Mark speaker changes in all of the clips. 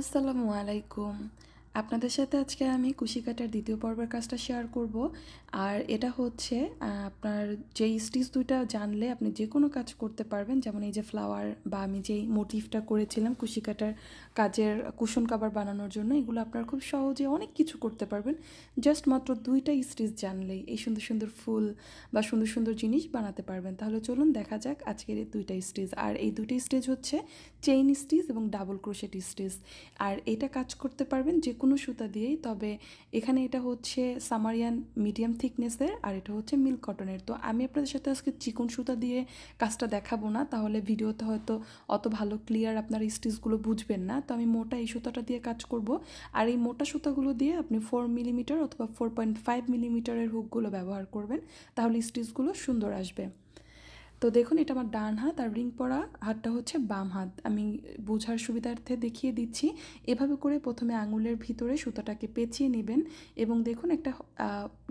Speaker 1: السلام عليكم আপনাদের সাথে আজকে আমি কুশি কাটার দ্বিতীয় পর্বের কাজটা শেয়ার করব আর এটা হচ্ছে আপনার যেই স্টিচ দুইটা জানলে আপনি যে কোনো কাজ করতে পারবেন যেমন এই যে ফ্লাওয়ার বা আমি যেই মোটিভটা করেছিলাম কুশি কাটার কাজের কুশন কাবার বানানোর জন্য এগুলো আপনার খুব সহজে অনেক কিছু করতে পারবেন জাস্ট মাত্র দুইটা স্টিচ জানলেই এই সুন্দর সুন্দর ফুল বা সুন্দর সুন্দর জিনিস বানাতে পারবেন তাহলে চলুন দেখা যাক আজকের এই দুইটা স্টিচ আর এই দুইটা স্টিচ হচ্ছে চেইন স্টিচ এবং ডাবল ক্রোশেট স্টিচ আর এটা কাজ করতে পারবেন যে কোনো কোনো সুতা দিয়েই তবে এখানে এটা হচ্ছে সামারিয়ান মিডিয়াম থিকনেসের আর এটা হচ্ছে মিল্ক কটনের তো আমি আপনাদের সাথে আজকে চিকন সুতা দিয়ে কাজটা দেখাবো না তাহলে ভিডিওতে হয়তো অত ভালো ক্লিয়ার আপনার স্টিচগুলো বুঝবেন না তো আমি মোটা এই সুতাটা দিয়ে কাজ করব আর এই মোটা সুতাগুলো দিয়ে আপনি ফোর মিলিমিটার অথবা ফোর পয়েন্ট ফাইভ মিলিমিটারের হুকগুলো ব্যবহার করবেন তাহলে স্টিচগুলো সুন্দর আসবে তো দেখুন এটা আমার ডান হাত আর রিং পরা হাতটা হচ্ছে বাম হাত আমি বোঝার সুবিধার্থে দেখিয়ে দিচ্ছি এভাবে করে প্রথমে আঙুলের ভিতরে সুতাটাকে পেঁচিয়ে নেবেন এবং দেখুন একটা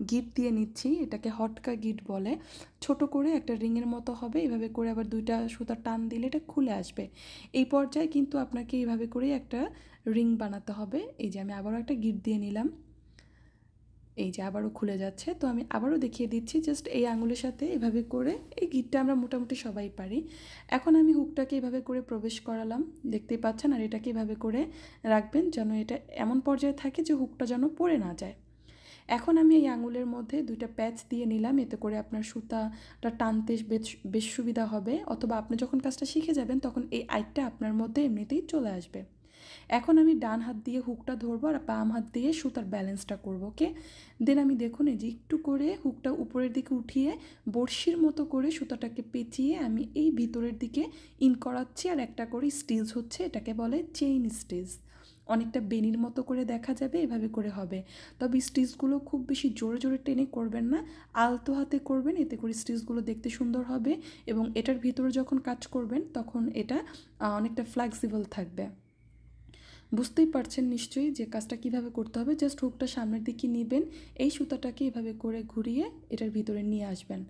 Speaker 1: গিট দিয়ে নিচ্ছি এটাকে হটকা গিট বলে ছোট করে একটা রিংয়ের মতো হবে এভাবে করে আবার দুইটা সুতা টান দিলে এটা খুলে আসবে এই পর্যায়ে কিন্তু আপনাকে এইভাবে করেই একটা রিং বানাতে হবে এই যে আমি আবারও একটা গিট দিয়ে নিলাম এই যে আবারও খুলে যাচ্ছে তো আমি আবারও দেখিয়ে দিচ্ছি জাস্ট এই আঙুলের সাথে এভাবে করে এই গিটটা আমরা মোটামুটি সবাই পারি এখন আমি হুকটাকে এভাবে করে প্রবেশ করালাম দেখতেই পাচ্ছেন আর এটাকে এভাবে করে রাখবেন যেন এটা এমন পর্যায়ে থাকে যে হুকটা যেন পড়ে না যায় এখন আমি এই আঙুলের মধ্যে দুইটা প্যাচ দিয়ে নিলাম এতে করে আপনার সুতাটা টানতে বেশ বেশ সুবিধা হবে অথবা আপনি যখন কাজটা শিখে যাবেন তখন এই আইটটা আপনার মধ্যে এমনিতেই চলে আসবে এখন আমি ডান হাত দিয়ে হুকটা ধরবো আর বাম হাত দিয়ে সুতার ব্যালেন্সটা করব ওকে দেন আমি দেখুন এই যে একটু করে হুকটা উপরের দিকে উঠিয়ে বড়শির মতো করে সুতাটাকে পেঁচিয়ে আমি এই ভিতরের দিকে ইন করাচ্ছি আর একটা করে স্টেজ হচ্ছে এটাকে বলে চেইন স্টেজ অনেকটা বেনির মতো করে দেখা যাবে এভাবে করে হবে তবে স্টিচগুলো খুব বেশি জোরে জোরে টেনে করবেন না আলতো হাতে করবেন এতে করে স্টিচগুলো দেখতে সুন্দর হবে এবং এটার ভিতরে যখন কাজ করবেন তখন এটা অনেকটা ফ্লেক্সিবল থাকবে বুঝতেই পারছেন নিশ্চয়ই যে কাজটা কিভাবে করতে হবে জাস্ট হুকটা সামনের দিকে নেবেন এই সুতাটাকে এভাবে করে ঘুরিয়ে এটার ভিতরে নিয়ে আসবেন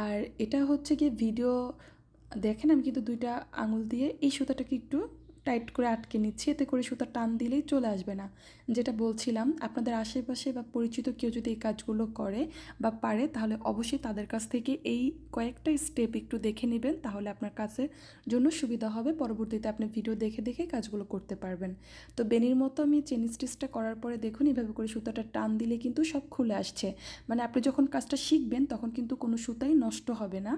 Speaker 1: আর এটা হচ্ছে গিয়ে ভিডিও দেখেন আমি কিন্তু দুইটা আঙুল দিয়ে এই সুতাটাকে একটু টাইট করে আটকে নিচ্ছি এতে করে সুতা টান দিলেই চলে আসবে না যেটা বলছিলাম আপনাদের আশেপাশে বা পরিচিত কেউ যদি এই কাজগুলো করে বা পারে তাহলে অবশ্যই তাদের কাছ থেকে এই কয়েকটা স্টেপ একটু দেখে নেবেন তাহলে আপনার কাছে জন্য সুবিধা হবে পরবর্তীতে আপনি ভিডিও দেখে দেখে কাজগুলো করতে পারবেন তো বেনির মতো আমি চেন স্টিচটা করার পরে দেখুন এভাবে করে সুতাটা টান দিলে কিন্তু সব খুলে আসছে মানে আপনি যখন কাজটা শিখবেন তখন কিন্তু কোনো সুতাই নষ্ট হবে না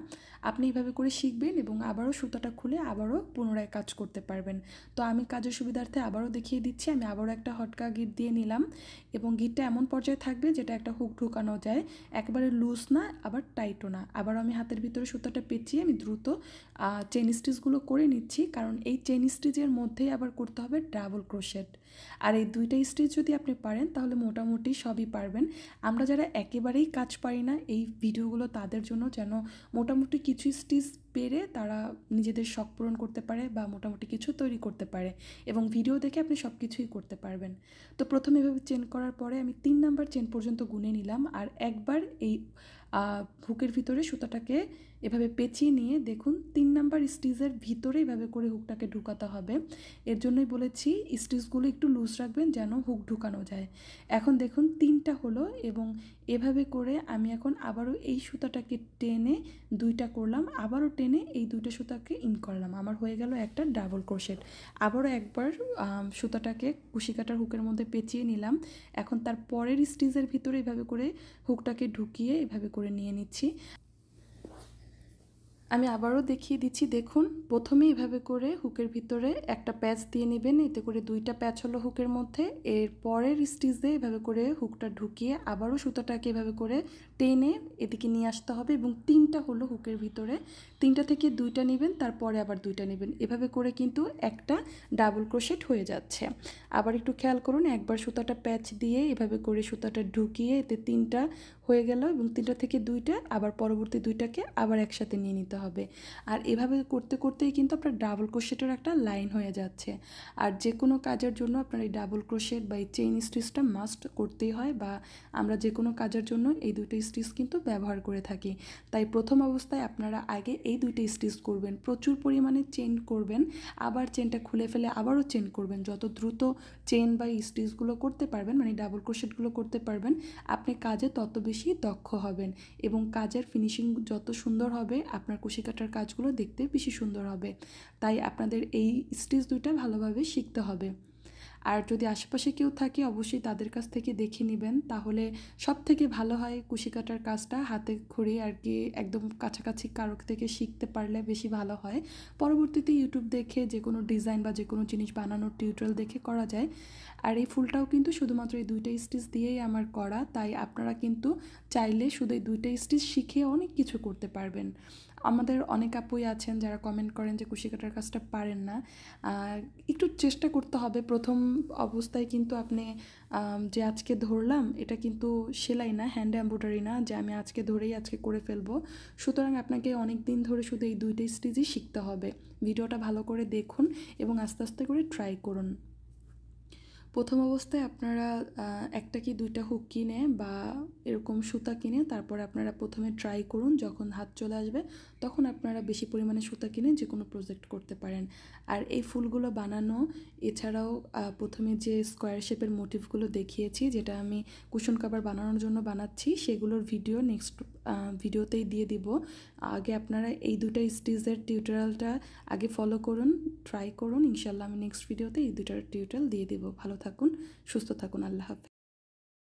Speaker 1: আপনি এভাবে করে শিখবেন এবং আবারও সুতাটা খুলে আবারও পুনরায় কাজ করতে পারবেন তো আমি কাজের সুবিধার্থে আবারও দেখিয়ে দিচ্ছি আমি আবারও একটা হটকা গিট দিয়ে নিলাম এবং গিটটা এমন পর্যায়ে থাকবে যেটা একটা হুক ঢুকানো যায় একবারে লুজ না আবার টাইটও না আবারও আমি হাতের ভিতরে সুতোটা পেঁচিয়ে আমি দ্রুত চেন স্টিচগুলো করে নিচ্ছি কারণ এই চেন স্টিচের মধ্যেই আবার করতে হবে ডাবল ক্রোশেট আর এই দুইটা স্টেজ যদি আপনি পারেন তাহলে মোটামুটি সবই পারবেন আমরা যারা একেবারেই কাজ পারি না এই ভিডিওগুলো তাদের জন্য যেন মোটামুটি কিছু স্টিচ পেরে তারা নিজেদের শখ পূরণ করতে পারে বা মোটামুটি কিছু তৈরি করতে পারে এবং ভিডিও দেখে আপনি সব কিছুই করতে পারবেন তো প্রথমে এভাবে চেন করার পরে আমি তিন নাম্বার চেন পর্যন্ত গুনে নিলাম আর একবার এই হুকের ভিতরে সুতাটাকে এভাবে পেঁচিয়ে নিয়ে দেখুন তিন নাম্বার স্টিজের ভিতরে এভাবে করে হুকটাকে ঢুকাতে হবে এর জন্যই বলেছি স্টিচগুলো একটু লুজ রাখবেন যেন হুক ঢুকানো যায় এখন দেখুন তিনটা হলো এবং এভাবে করে আমি এখন আবারও এই সুতাটাকে টেনে দুইটা করলাম আবারও টেনে এই দুইটা সুতাকে ইন করলাম আমার হয়ে গেল একটা ডাবল ক্রোশেট আবারও একবার সুতাটাকে কুশি কাটার হুকের মধ্যে পেঁচিয়ে নিলাম এখন তার পরের স্টিচের ভিতরে এভাবে করে হুকটাকে ঢুকিয়ে এভাবে করে করে নিয়ে নিচ্ছি আমি আবারও দেখিয়ে দিচ্ছি দেখুন প্রথমে এভাবে করে হুকের ভিতরে একটা প্যাচ দিয়ে নেবেন এতে করে দুইটা প্যাচ হলো হুকের মধ্যে এর পরের স্টিচে এভাবে করে হুকটা ঢুকিয়ে আবারও সুতোটাকে এভাবে করে টেনে এদিকে নিয়ে আসতে হবে এবং তিনটা হলো হুকের ভিতরে তিনটা থেকে দুইটা নেবেন তারপরে আবার দুইটা নেবেন এভাবে করে কিন্তু একটা ডাবল ক্রোশেট হয়ে যাচ্ছে আবার একটু খেয়াল করুন একবার সুতাটা প্যাচ দিয়ে এভাবে করে সুতাটা ঢুকিয়ে এতে তিনটা হয়ে গেল এবং তিনটা থেকে দুইটা আবার পরবর্তী দুইটাকে আবার একসাথে নিয়ে নিতে হবে হবে আর এভাবে করতে করতেই কিন্তু আপনার ডাবল ক্রোশেটের একটা লাইন হয়ে যাচ্ছে আর যে কোনো কাজের জন্য আপনার এই ডাবল ক্রোশেট বা এই চেইন স্টিচটা মাস্ট করতেই হয় বা আমরা যে কোনো কাজের জন্য এই দুটো স্টিচ কিন্তু ব্যবহার করে থাকি তাই প্রথম অবস্থায় আপনারা আগে এই দুইটা স্টিচ করবেন প্রচুর পরিমাণে চেন করবেন আবার চেনটা খুলে ফেলে আবারও চেন করবেন যত দ্রুত চেন বা স্টিচগুলো করতে পারবেন মানে ডাবল ক্রোশেটগুলো করতে পারবেন আপনি কাজে তত বেশি দক্ষ হবেন এবং কাজের ফিনিশিং যত সুন্দর হবে আপনার কুশি কাটার কাজগুলো দেখতে বেশি সুন্দর হবে তাই আপনাদের এই স্টিচ দুইটা ভালোভাবে শিখতে হবে আর যদি আশেপাশে কেউ থাকে অবশ্যই তাদের কাছ থেকে দেখে নেবেন তাহলে সব থেকে ভালো হয় কুশি কাটার কাজটা হাতে খড়ি আর কি একদম কাছাকাছি কারক থেকে শিখতে পারলে বেশি ভালো হয় পরবর্তীতে ইউটিউব দেখে যে কোনো ডিজাইন বা যে কোনো জিনিস বানানোর টিউটোরিয়াল দেখে করা যায় আর এই ফুলটাও কিন্তু শুধুমাত্র এই দুইটা স্টিচ দিয়েই আমার করা তাই আপনারা কিন্তু চাইলে শুধু এই দুইটা স্টিচ শিখে অনেক কিছু করতে পারবেন আমাদের অনেক আপুই আছেন যারা কমেন্ট করেন যে কুশি কাটার কাজটা পারেন না একটু চেষ্টা করতে হবে প্রথম অবস্থায় কিন্তু আপনি যে আজকে ধরলাম এটা কিন্তু সেলাই না হ্যান্ড এম্ব্রয়ডারি না যে আমি আজকে ধরেই আজকে করে ফেলবো সুতরাং আপনাকে অনেক দিন ধরে শুধু এই দুইটাই স্টেজই শিখতে হবে ভিডিওটা ভালো করে দেখুন এবং আস্তে আস্তে করে ট্রাই করুন প্রথম অবস্থায় আপনারা একটা কি দুইটা হুক কিনে বা এরকম সুতা কিনে তারপর আপনারা প্রথমে ট্রাই করুন যখন হাত চলে আসবে তখন আপনারা বেশি পরিমাণে সুতা কিনে যে কোনো প্রজেক্ট করতে পারেন আর এই ফুলগুলো বানানো এছাড়াও প্রথমে যে স্কোয়ার শেপের মোটিভগুলো দেখিয়েছি যেটা আমি কুশন কাবার বানানোর জন্য বানাচ্ছি সেগুলোর ভিডিও নেক্সট ভিডিওতেই দিয়ে দিব আগে আপনারা এই দুটা স্টিজের টিউটোরিয়ালটা আগে ফলো করুন ট্রাই করুন ইনশাল্লাহ আমি নেক্সট ভিডিওতে এই দুটার টিউটোরিয়াল দিয়ে দিব ভালো থাকুন সুস্থ থাকুন আল্লাহ হাফিজ